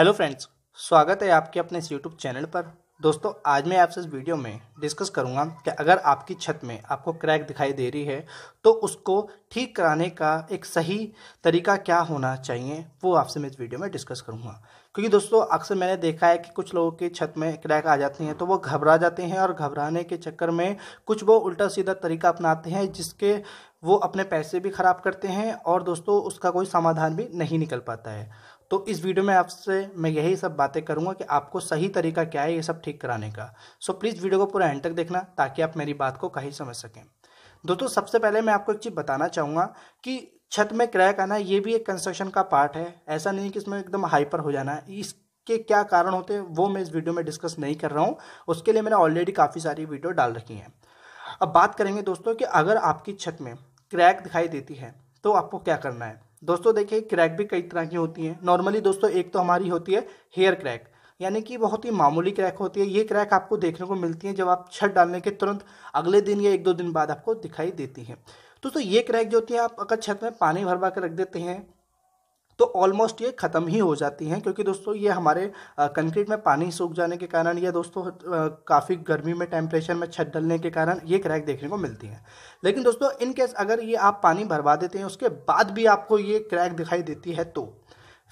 hello friends स्वागत है आपके अपने इस यूट्यूब चैनल पर दोस्तों आज मैं आपसे इस वीडियो में डिस्कस करूंगा कि अगर आपकी छत में आपको क्रैक दिखाई दे रही है तो उसको ठीक कराने का एक सही तरीका क्या होना चाहिए वो आपसे मैं इस वीडियो में डिस्कस करूंगा क्योंकि दोस्तों अक्सर मैंने देखा है कि कुछ लोगों की छत में क्रैक आ जाती हैं तो वो घबरा जाते हैं और घबराने के चक्कर में कुछ वो उल्टा सीधा तरीका अपनाते हैं जिसके वो अपने पैसे भी ख़राब करते हैं और दोस्तों उसका कोई समाधान भी नहीं निकल पाता है तो इस वीडियो में आपसे मैं यही सब बातें करूंगा कि आपको सही तरीका क्या है ये सब ठीक कराने का सो प्लीज़ वीडियो को पूरा एंड तक देखना ताकि आप मेरी बात को कहीं समझ सकें दोस्तों सबसे पहले मैं आपको एक चीज़ बताना चाहूँगा कि छत में क्रैक आना ये भी एक कंस्ट्रक्शन का पार्ट है ऐसा नहीं कि इसमें एकदम हाइपर हो जाना है इसके क्या कारण होते हैं वो मैं इस वीडियो में डिस्कस नहीं कर रहा हूँ उसके लिए मैंने ऑलरेडी काफ़ी सारी वीडियो डाल रखी हैं अब बात करेंगे दोस्तों कि अगर आपकी छत में क्रैक दिखाई देती है तो आपको क्या करना है दोस्तों देखिए क्रैक भी कई तरह की होती हैं नॉर्मली दोस्तों एक तो हमारी होती है हेयर क्रैक यानी कि बहुत ही मामूली क्रैक होती है ये क्रैक आपको देखने को मिलती है जब आप छत डालने के तुरंत अगले दिन या एक दो दिन बाद आपको दिखाई देती है दोस्तों ये क्रैक जो होती है आप अगर छत में पानी भरवा कर रख देते हैं तो ऑलमोस्ट ये ख़त्म ही हो जाती हैं क्योंकि दोस्तों ये हमारे कंक्रीट में पानी सूख जाने के कारण या दोस्तों काफ़ी गर्मी में टेम्परेचर में छत डलने के कारण ये क्रैक देखने को मिलती हैं लेकिन दोस्तों इन केस अगर ये आप पानी भरवा देते हैं उसके बाद भी आपको ये क्रैक दिखाई देती है तो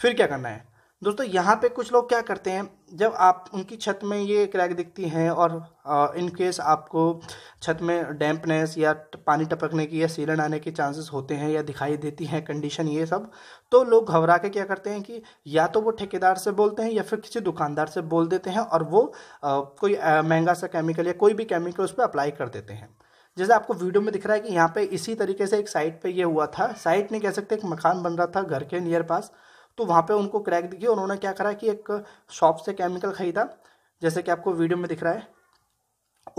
फिर क्या करना है दोस्तों यहाँ पे कुछ लोग क्या करते हैं जब आप उनकी छत में ये क्रैक दिखती हैं और इन केस आपको छत में डैम्पनेस या पानी टपकने की या सीलन आने के चांसेस होते हैं या दिखाई देती हैं कंडीशन ये सब तो लोग घबरा के क्या करते हैं कि या तो वो ठेकेदार से बोलते हैं या फिर किसी दुकानदार से बोल देते हैं और वो आ, कोई महंगा सा केमिकल या कोई भी केमिकल उस पर अप्लाई कर देते हैं जैसे आपको वीडियो में दिख रहा है कि यहाँ पे इसी तरीके से एक साइट पे ये हुआ था साइट नहीं कह सकते एक मकान बन रहा था घर के नियर पास तो वहाँ पे उनको क्रैक दिखी उन्होंने क्या करा कि एक शॉप से केमिकल ख़रीदा जैसे कि आपको वीडियो में दिख रहा है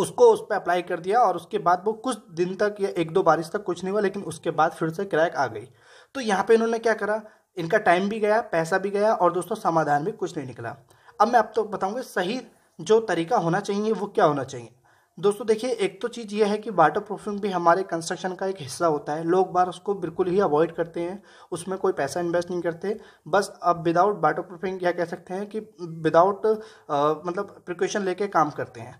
उसको उस पर अप्लाई कर दिया और उसके बाद वो कुछ दिन तक या एक दो बारिश तक कुछ नहीं हुआ लेकिन उसके बाद फिर से क्रैक आ गई तो यहाँ पर इन्होंने क्या करा इनका टाइम भी गया पैसा भी गया और दोस्तों समाधान भी कुछ नहीं निकला अब मैं आप तो बताऊँगा सही जो तरीका होना चाहिए वो क्या होना चाहिए दोस्तों देखिए एक तो चीज़ यह है कि वाटर प्रूफिंग भी हमारे कंस्ट्रक्शन का एक हिस्सा होता है लोग बार उसको बिल्कुल ही अवॉइड करते हैं उसमें कोई पैसा इन्वेस्ट नहीं करते बस अब विदाउट वाटर प्रूफिंग क्या कह सकते हैं कि विदाउट मतलब प्रिकॉशन लेके काम करते हैं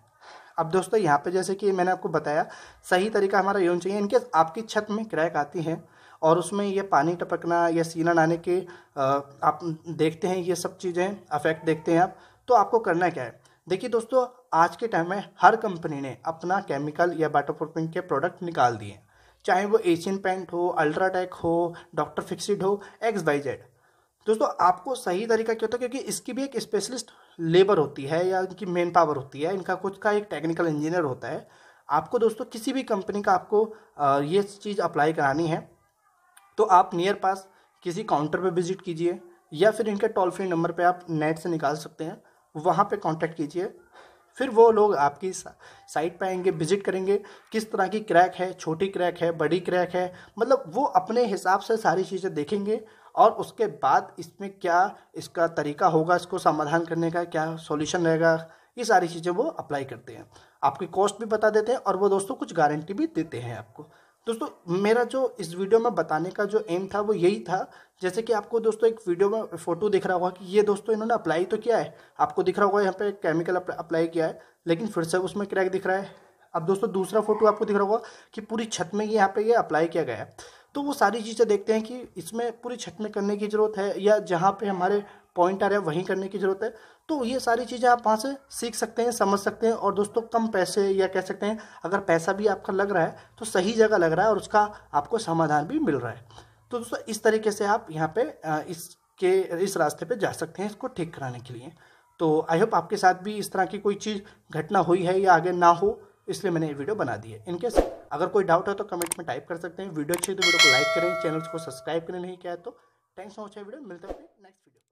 अब दोस्तों यहाँ पे जैसे कि मैंने आपको बताया सही तरीका हमारा ये होना चाहिए इनकेस आपकी छत में क्रैक आती है और उसमें ये पानी टपकना या सीलन आने के आप देखते हैं ये सब चीज़ें अफेक्ट देखते हैं आप तो आपको करना क्या है देखिए दोस्तों आज के टाइम में हर कंपनी ने अपना केमिकल या बाटोप्रोपिन के प्रोडक्ट निकाल दिए चाहे वो एशियन पेंट हो अल्ट्राटेक हो डॉक्टर फिक्सिड हो एक्स वाई जेड दोस्तों आपको सही तरीका क्या होता है क्योंकि इसकी भी एक स्पेशलिस्ट लेबर होती है या इनकी मेन पावर होती है इनका खुद का एक टेक्निकल इंजीनियर होता है आपको दोस्तों किसी भी कंपनी का आपको ये चीज़ अप्लाई करानी है तो आप नियर पास किसी काउंटर पर विजिट कीजिए या फिर इनके टोल फ्री नंबर पर आप नेट से निकाल सकते हैं वहाँ पे कांटेक्ट कीजिए फिर वो लोग आपकी साइट पे आएंगे विजिट करेंगे किस तरह की क्रैक है छोटी क्रैक है बड़ी क्रैक है मतलब वो अपने हिसाब से सारी चीज़ें देखेंगे और उसके बाद इसमें क्या इसका तरीका होगा इसको समाधान करने का क्या सॉल्यूशन रहेगा ये सारी चीज़ें वो अप्लाई करते हैं आपकी कॉस्ट भी बता देते हैं और वो दोस्तों कुछ गारंटी भी देते हैं आपको दोस्तों मेरा जो इस वीडियो में बताने का जो एम था वो यही था जैसे कि आपको दोस्तों एक वीडियो में फोटो दिख रहा होगा कि ये दोस्तों इन्होंने अप्लाई तो किया है आपको दिख रहा होगा यहाँ पे केमिकल अप्लाई किया है लेकिन फिर से उसमें क्रैक दिख रहा है अब दोस्तों दूसरा फोटो आपको दिख रहा होगा कि पूरी छत में यहाँ पे ये अप्लाई किया गया है तो वो सारी चीज़ें देखते हैं कि इसमें पूरी छत में करने की ज़रूरत है या जहाँ पे हमारे पॉइंट आ रहा है वहीं करने की ज़रूरत है तो ये सारी चीज़ें आप वहाँ से सीख सकते हैं समझ सकते हैं और दोस्तों कम पैसे या कह सकते हैं अगर पैसा भी आपका लग रहा है तो सही जगह लग रहा है और उसका आपको समाधान भी मिल रहा है तो दोस्तों इस तरीके से आप यहाँ पे इसके इस रास्ते पे जा सकते हैं इसको ठीक कराने के लिए तो आई होप आपके साथ भी इस तरह की कोई चीज़ घटना हुई है या आगे ना हो इसलिए मैंने ये वीडियो बना दी है इनकेस अगर कोई डाउट है तो कमेंट में टाइप कर सकते हैं वीडियो अच्छी तो वीडियो को लाइक करें चैनल को सब्सक्राइब करें नहीं क्या है तो थैंक्स फॉर वॉचिंग वीडियो मिलते हैं नेक्स्ट वीडियो